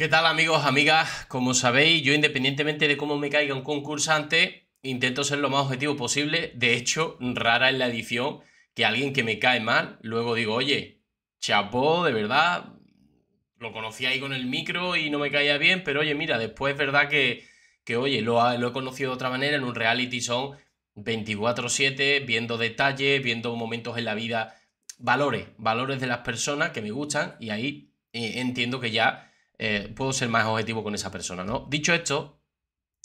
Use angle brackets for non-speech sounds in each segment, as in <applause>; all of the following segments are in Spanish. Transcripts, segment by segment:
¿Qué tal amigos, amigas? Como sabéis, yo independientemente de cómo me caiga un concursante, intento ser lo más objetivo posible. De hecho, rara es la edición que alguien que me cae mal, luego digo, oye, chapó, de verdad, lo conocí ahí con el micro y no me caía bien, pero oye, mira, después es verdad que, que oye, lo, he conocido de otra manera en un reality son 24/7, viendo detalles, viendo momentos en la vida, valores, valores de las personas que me gustan y ahí eh, entiendo que ya eh, puedo ser más objetivo con esa persona, ¿no? Dicho esto,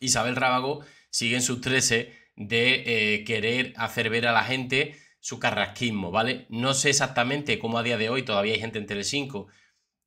Isabel Rábago sigue en sus 13 de eh, querer hacer ver a la gente su carrasquismo, ¿vale? No sé exactamente cómo a día de hoy todavía hay gente en Telecinco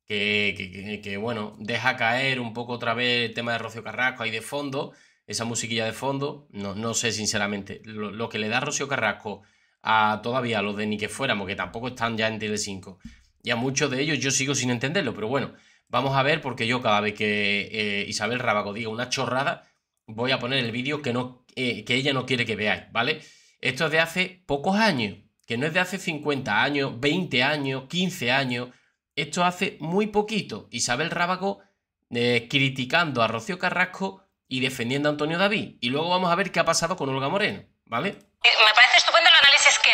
que, que, bueno, deja caer un poco otra vez el tema de Rocío Carrasco ahí de fondo, esa musiquilla de fondo, no, no sé sinceramente, lo, que le da Rocío Carrasco a todavía a los de Ni que fuéramos, que tampoco están ya en Telecinco, y a muchos de ellos yo sigo sin entenderlo, pero bueno, Vamos a ver, porque yo cada vez que eh, Isabel Rábago diga una chorrada, voy a poner el vídeo que, no, eh, que ella no quiere que veáis, ¿vale? Esto es de hace pocos años, que no es de hace 50 años, 20 años, 15 años. Esto hace muy poquito. Isabel Rábago eh, criticando a Rocío Carrasco y defendiendo a Antonio David. Y luego vamos a ver qué ha pasado con Olga Moreno, ¿vale? Me parece estupendo el análisis que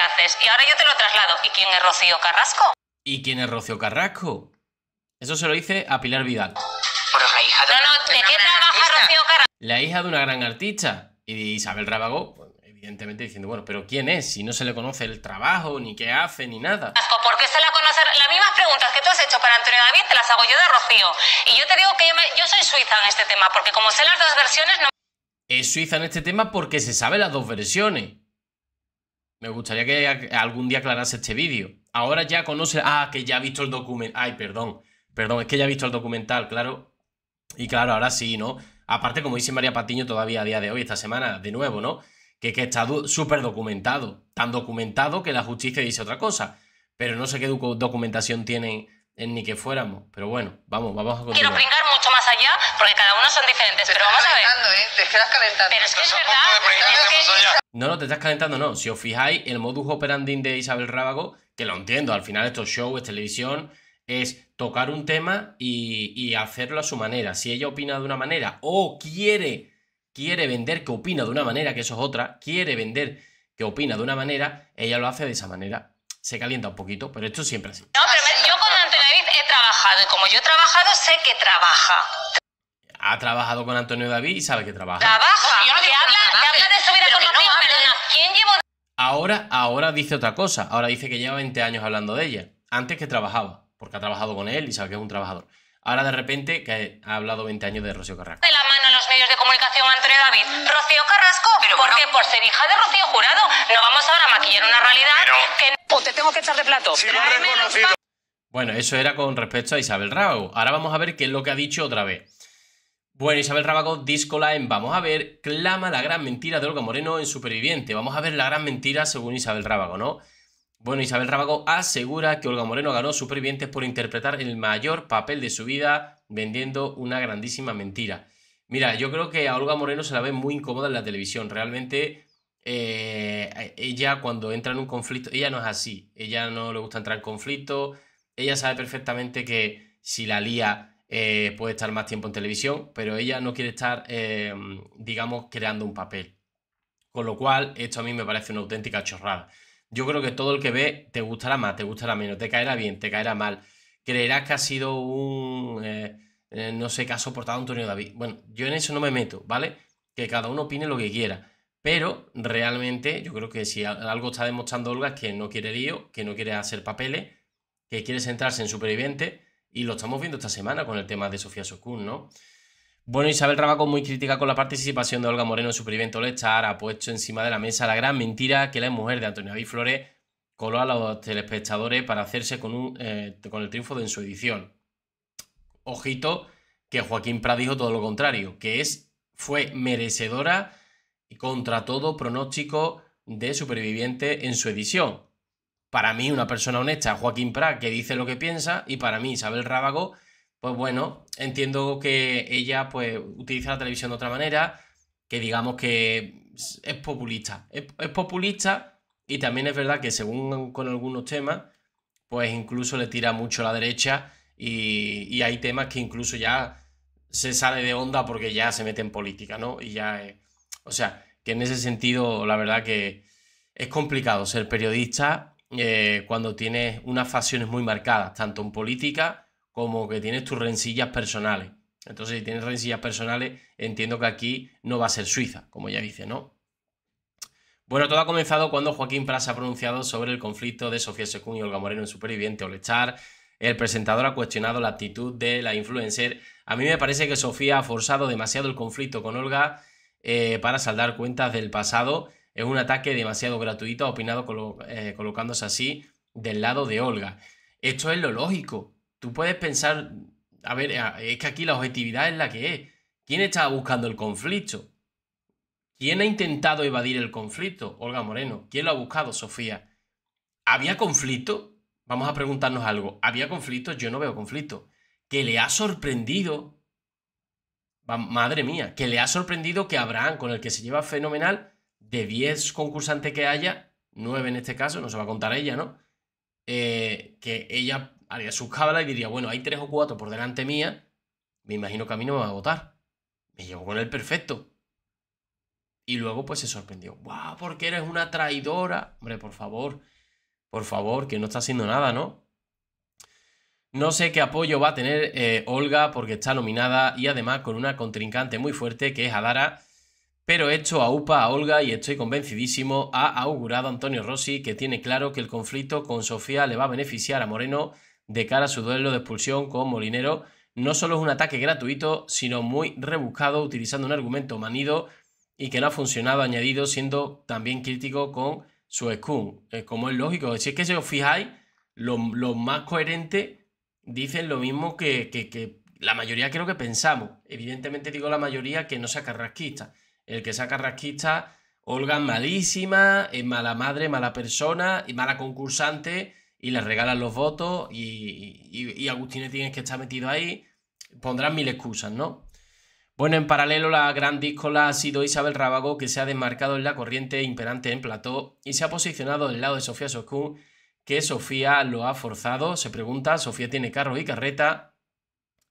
haces. Y ahora yo te lo traslado. ¿Y quién es Rocío Carrasco? ¿Y quién es Rocío Carrasco? Eso se lo hice a Pilar Vidal. Pero la hija de, no, ¿de qué trabaja Rocío La hija de una gran artista. Y Isabel Rábago, pues, evidentemente, diciendo, bueno, pero ¿quién es? Si no se le conoce el trabajo, ni qué hace, ni nada. ¿Por qué se la conoce? Las mismas preguntas que tú has hecho para Antonio David te las hago yo de Rocío. Y yo te digo que yo, soy suiza en este tema, porque como sé las dos versiones, no... Es suiza en este tema porque se sabe las dos versiones. Me gustaría que algún día aclarase este vídeo. Ahora ya conoce... Ah, que ya ha visto el documento. Ay, perdón. Perdón, es que ya he visto el documental, claro. Y claro, ahora sí, ¿no? Aparte, como dice María Patiño todavía a día de hoy, esta semana, de nuevo, ¿no? Que, está súper documentado. Tan documentado que la justicia dice otra cosa. Pero no sé qué documentación tienen en ni que fuéramos. Pero bueno, vamos, vamos a continuar. Quiero brincar mucho más allá porque cada uno son diferentes. pero vamos a ver. Te calentando, ¿eh? Te estás calentando. Pero es que es verdad. No, no, te estás calentando, no. Si os fijáis, el modus operandi de Isabel Rábago, que lo entiendo, al final estos shows, televisión es tocar un tema y, hacerlo a su manera. Si ella opina de una manera o quiere, quiere vender que opina de una manera, que eso es otra, quiere vender que opina de una manera, ella lo hace de esa manera. Se calienta un poquito, pero esto siempre así. No, pero yo con Antonio David he trabajado y como yo he trabajado, sé que trabaja. Ha trabajado con Antonio David y sabe que trabaja. Trabaja, habla, de su vida perdona. ¿Quién llevó... Ahora, ahora dice otra cosa. Ahora dice que lleva 20 años hablando de ella. Antes que trabajaba porque ha trabajado con él y sabe que es un trabajador. Ahora de repente que ha hablado 20 años de Rocío Carrasco. De la mano los medios de comunicación Antonio David. Rocío Carrasco, Pero ¿por qué? Por ser hija de Rocío Jurado. No vamos ahora a maquillar una realidad que... O pues te tengo que echar de plato. Bueno, eso era con respecto a Isabel Rábago. Ahora vamos a ver qué es lo que ha dicho otra vez. Bueno, Isabel Rábago, Disco en vamos a ver, clama la gran mentira de Olga Moreno en Superviviente. Vamos a ver la gran mentira según Isabel Rábago, ¿no? Bueno, Isabel Rábago asegura que Olga Moreno ganó Supervivientes por interpretar el mayor papel de su vida vendiendo una grandísima mentira. Mira, yo creo que a Olga Moreno se la ve muy incómoda en la televisión. Realmente eh, ella cuando entra en un conflicto, ella no es así. Ella no le gusta entrar en conflicto. Ella sabe perfectamente que si la lía eh, puede estar más tiempo en televisión, pero ella no quiere estar, eh, digamos, creando un papel. Con lo cual, esto a mí me parece una auténtica chorrada yo creo que todo el que ve te gustará más, te gustará menos, te caerá bien, te caerá mal. Creerás que ha sido un, eh, eh, no sé, que ha soportado Antonio David. Bueno, yo en eso no me meto, ¿vale? Que cada uno opine lo que quiera. Pero realmente yo creo que si algo está demostrando Olga es que no quiere lío, que no quiere hacer papeles, que quiere centrarse en superviviente. Y lo estamos viendo esta semana con el tema de Sofía Sokun, ¿no? Bueno, Isabel Rábago muy crítica con la participación de Olga Moreno en su evento ha puesto encima de la mesa la gran mentira que la mujer de Antonio David Flores coló a los telespectadores para hacerse con, un, eh, con el triunfo de en su edición. Ojito que Joaquín Prat dijo todo lo contrario, que es, fue merecedora y contra todo pronóstico de superviviente en su edición. Para mí, una persona honesta, Joaquín Prat, que dice lo que piensa, y para mí, Isabel Rábago, pues bueno, entiendo que ella pues utiliza la televisión de otra manera, que digamos que es populista. Es, populista y también es verdad que según con algunos temas, pues incluso le tira mucho a la derecha y, hay temas que incluso ya se sale de onda porque ya se mete en política, ¿no? Y ya, o sea, que en ese sentido la verdad que es complicado ser periodista eh, cuando tienes unas facciones muy marcadas, tanto en política, como que tienes tus rencillas personales. Entonces, si tienes rencillas personales, entiendo que aquí no va a ser Suiza, como ya dice, ¿no? Bueno, todo ha comenzado cuando Joaquín Pras ha pronunciado sobre el conflicto de Sofía Secún y Olga Moreno en Superviviente Olechar. El presentador ha cuestionado la actitud de la influencer. A mí me parece que Sofía ha forzado demasiado el conflicto con Olga eh, para saldar cuentas del pasado. Es un ataque demasiado gratuito, ha opinado eh, colocándose así del lado de Olga. Esto es lo lógico tú puedes pensar, a ver, eh, es que aquí la objetividad es la que es. ¿Quién estaba buscando el conflicto? ¿Quién ha intentado evadir el conflicto? Olga Moreno. ¿Quién lo ha buscado? Sofía. ¿Había conflicto? Vamos a preguntarnos algo. ¿Había conflicto? Yo no veo conflicto. Que le ha sorprendido. Madre mía, que le ha sorprendido que Abraham, con el que se lleva fenomenal, de 10 concursantes que haya, 9 en este caso, no se va a contar ella, ¿no? Eh, que ella haría sus cabras y diría, bueno, hay tres o cuatro por delante mía, me imagino que a mí no me va a votar. Me llevo con el perfecto. Y luego pues se sorprendió, ¡guau! ¿Por qué eres una traidora. Hombre, por favor, por favor, que no está haciendo nada, ¿no? No sé qué apoyo va a tener eh, Olga porque está nominada y además con una contrincante muy fuerte que es Adara. Pero esto a UPA a Olga y estoy convencidísimo ha augurado Antonio Rossi que tiene claro que el conflicto con Sofía le va a beneficiar a Moreno de cara a su duelo de expulsión con Molinero. No solo es un ataque gratuito, sino muy rebuscado, utilizando un argumento manido y que no ha funcionado añadido, siendo también crítico con su Skun, como es lógico. Si es que si os fijáis, los lo más coherentes dicen lo mismo que, la mayoría creo que pensamos. Evidentemente digo la mayoría que no saca carrasquista. El que saca carrasquista, Olga malísima, es mala madre, mala persona, y mala concursante y le regalan los votos y, Agustín y tiene que estar metido ahí. Pondrán mil excusas, ¿no? Bueno, en paralelo, la gran díscola ha sido Isabel Rábago, que se ha desmarcado en la corriente imperante en plató y se ha posicionado del lado de Sofía Soscún, que Sofía lo ha forzado. Se pregunta, Sofía tiene carro y carreta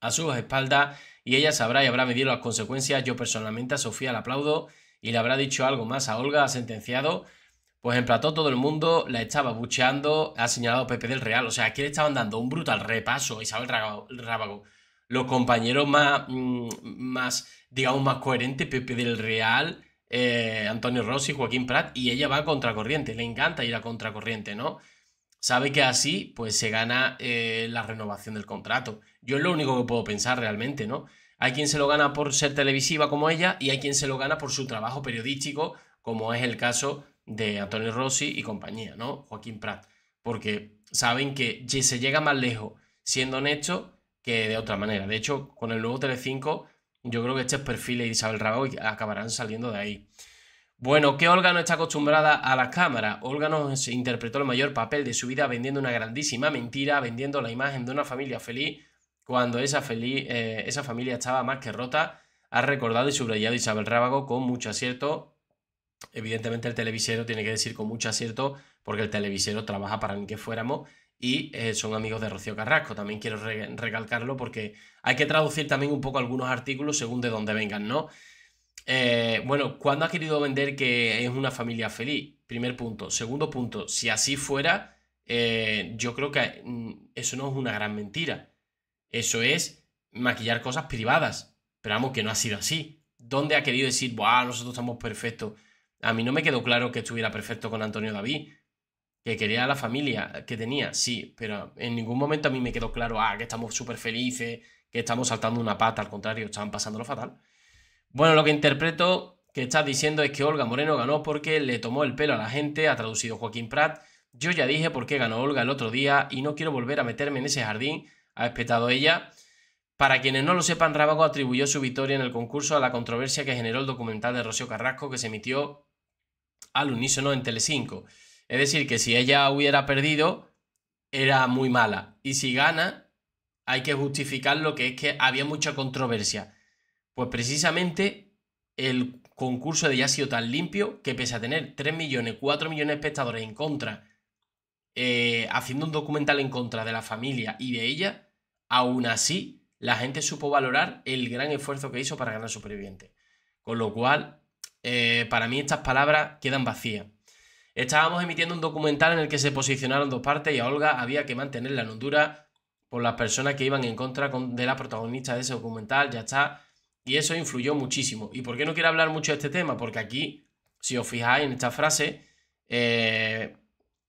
a sus espaldas y ella sabrá y habrá medido las consecuencias. Yo personalmente a Sofía la aplaudo y le habrá dicho algo más a Olga, ha sentenciado pues emplató todo el mundo, la estaba bucheando, ha señalado Pepe del Real. O sea, aquí le estaban dando un brutal repaso a Isabel Rábago. Los compañeros más, mm, más, digamos, más coherentes, Pepe del Real, eh, Antonio Rossi, Joaquín Prat, y ella va a contracorriente. Le encanta ir a contracorriente, ¿no? Sabe que así, pues se gana eh, la renovación del contrato. Yo es lo único que puedo pensar realmente, ¿no? Hay quien se lo gana por ser televisiva como ella y hay quien se lo gana por su trabajo periodístico, como es el caso de Antonio Rossi y compañía, ¿no? Joaquín Prat. Porque saben que se llega más lejos siendo honesto que de otra manera. De hecho, con el nuevo Telecinco, yo creo que estos perfil de Isabel y acabarán saliendo de ahí. Bueno, ¿qué no está acostumbrada a las cámaras? no se interpretó el mayor papel de su vida vendiendo una grandísima mentira, vendiendo la imagen de una familia feliz cuando esa, feliz, eh, esa familia estaba más que rota. Ha recordado y subrayado Isabel Rábago con mucho acierto Evidentemente el televisero tiene que decir con mucho acierto porque el televisero trabaja para mí que fuéramos y eh, son amigos de Rocío Carrasco. También quiero recalcarlo porque hay que traducir también un poco algunos artículos según de dónde vengan, ¿no? Eh, bueno, ¿cuándo ha querido vender que es una familia feliz? Primer punto. Segundo punto, si así fuera, eh, yo creo que mm, eso no es una gran mentira. Eso es maquillar cosas privadas. Pero vamos, que no ha sido así. ¿Dónde ha querido decir, ¡buah! Nosotros estamos perfectos. A mí no me quedó claro que estuviera perfecto con Antonio David, que quería a la familia que tenía, sí, pero en ningún momento a mí me quedó claro, ah, que estamos súper felices, que estamos saltando una pata, al contrario, estaban pasándolo fatal. Bueno, lo que interpreto que estás diciendo es que Olga Moreno ganó porque le tomó el pelo a la gente, ha traducido Joaquín Prat. Yo ya dije por qué ganó Olga el otro día y no quiero volver a meterme en ese jardín, ha espetado ella. Para quienes no lo sepan, Rábago atribuyó su victoria en el concurso a la controversia que generó el documental de Rocío Carrasco que se emitió al unísono en Telecinco. Es decir, que si ella hubiera perdido, era muy mala. Y si gana, hay que justificar lo que es que había mucha controversia. Pues precisamente el concurso de ella ha sido tan limpio que pese a tener 3 millones, 4 millones de espectadores en contra, eh, haciendo un documental en contra de la familia y de ella, aún así la gente supo valorar el gran esfuerzo que hizo para ganar superviviente. Con lo cual, eh, para mí estas palabras quedan vacías. Estábamos emitiendo un documental en el que se posicionaron dos partes y a Olga había que mantenerla en Honduras por las personas que iban en contra de la protagonista de ese documental, ya está. Y eso influyó muchísimo. ¿Y por qué no quiero hablar mucho de este tema? Porque aquí, si os fijáis en esta frase, eh,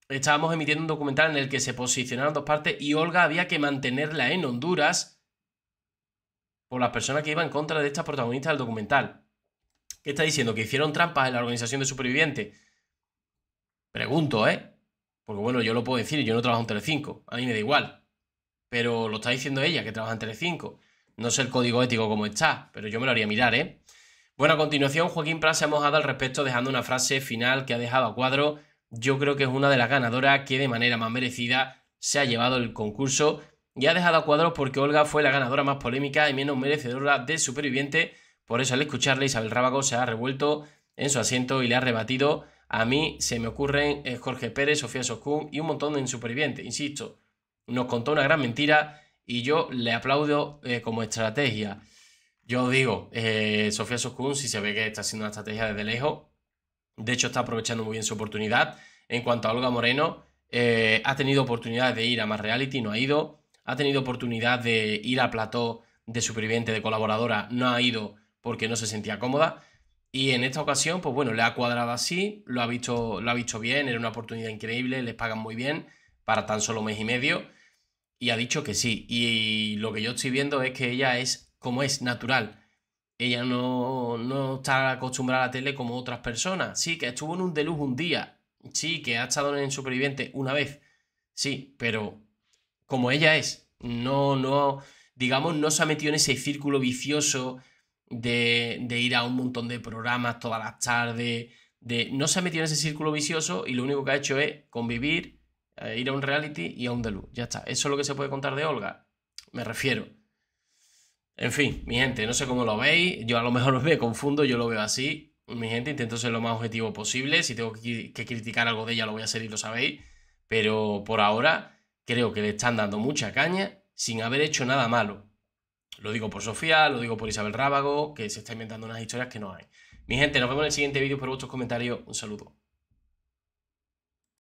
estábamos emitiendo un documental en el que se posicionaron dos partes y Olga había que mantenerla en Honduras por las personas que iban en contra de esta protagonista del documental. ¿Qué está diciendo? ¿Que hicieron trampas en la organización de supervivientes? Pregunto, ¿eh? Porque bueno, yo lo puedo decir, yo no trabajo en Telecinco, a mí me da igual. Pero lo está diciendo ella, que trabaja en Telecinco. No sé el código ético como está, pero yo me lo haría mirar, ¿eh? Bueno, a continuación, Joaquín Prat se ha mojado al respecto dejando una frase final que ha dejado a cuadro. Yo creo que es una de las ganadoras que de manera más merecida se ha llevado el concurso y ha dejado a cuadro porque Olga fue la ganadora más polémica y menos merecedora de superviviente por eso al escucharle Isabel Rábago se ha revuelto en su asiento y le ha rebatido. A mí se me ocurren eh, Jorge Pérez, Sofía Soscún y un montón de supervivientes. Insisto, nos contó una gran mentira y yo le aplaudo eh, como estrategia. Yo digo, eh, Sofía Soscún, si se ve que está haciendo una estrategia desde lejos, de hecho está aprovechando muy bien su oportunidad. En cuanto a Olga Moreno, ha tenido oportunidad de ir a más reality, no ha ido. Ha tenido oportunidad de ir a plató de superviviente, de colaboradora, no ha ido porque no se sentía cómoda. Y en esta ocasión, pues bueno, le ha cuadrado así, lo ha visto, lo ha bien, era una oportunidad increíble, les pagan muy bien para tan solo mes y medio. Y ha dicho que sí. Y lo que yo estoy viendo es que ella es como es, natural. Ella no, no está acostumbrada a la tele como otras personas. Sí, que estuvo en un deluxe un día. Sí, que ha estado en el Superviviente una vez. Sí, pero como ella es, no, no, digamos, no se ha metido en ese círculo vicioso de, ir a un montón de programas todas las tardes, de no se ha metido en ese círculo vicioso y lo único que ha hecho es convivir, eh, ir a un reality y a un luz Ya está. Eso es lo que se puede contar de Olga. Me refiero. En fin, mi gente, no sé cómo lo veis. Yo a lo mejor <laughs> me confundo, yo lo veo así. Mi gente, intento ser lo más objetivo posible. Si tengo que, que criticar algo de ella, lo voy a hacer y lo sabéis. Pero por ahora, creo que le están dando mucha caña sin haber hecho nada malo. Lo digo por Sofía, lo digo por Isabel Rábago, que se está inventando unas historias que no hay. Mi gente, nos vemos en el siguiente vídeo por vuestros comentarios. Un saludo.